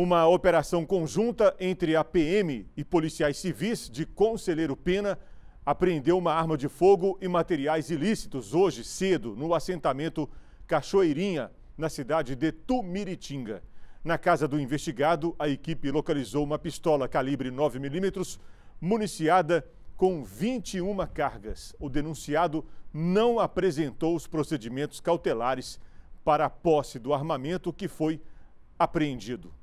Uma operação conjunta entre a PM e policiais civis de Conselheiro Pena apreendeu uma arma de fogo e materiais ilícitos hoje cedo no assentamento Cachoeirinha, na cidade de Tumiritinga. Na casa do investigado, a equipe localizou uma pistola calibre 9mm, municiada com 21 cargas. O denunciado não apresentou os procedimentos cautelares para a posse do armamento que foi apreendido.